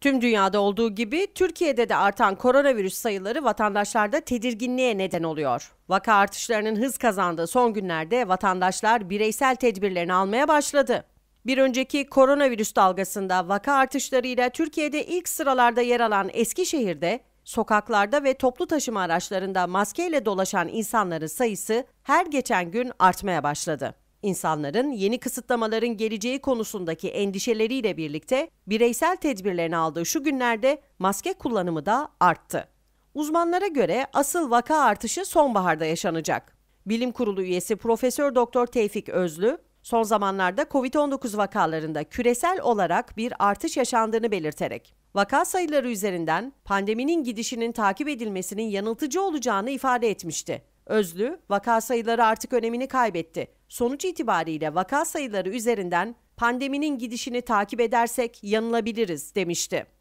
Tüm dünyada olduğu gibi Türkiye'de de artan koronavirüs sayıları vatandaşlarda tedirginliğe neden oluyor. Vaka artışlarının hız kazandığı son günlerde vatandaşlar bireysel tedbirlerini almaya başladı. Bir önceki koronavirüs dalgasında vaka artışlarıyla Türkiye'de ilk sıralarda yer alan Eskişehir'de sokaklarda ve toplu taşıma araçlarında maskeyle dolaşan insanların sayısı her geçen gün artmaya başladı. İnsanların yeni kısıtlamaların geleceği konusundaki endişeleriyle birlikte bireysel tedbirlerini aldığı şu günlerde maske kullanımı da arttı. Uzmanlara göre asıl vaka artışı sonbaharda yaşanacak. Bilim Kurulu üyesi Profesör Doktor Tevfik Özlü, son zamanlarda COVID-19 vakalarında küresel olarak bir artış yaşandığını belirterek, vaka sayıları üzerinden pandeminin gidişinin takip edilmesinin yanıltıcı olacağını ifade etmişti. Özlü, vaka sayıları artık önemini kaybetti. Sonuç itibariyle vaka sayıları üzerinden pandeminin gidişini takip edersek yanılabiliriz demişti.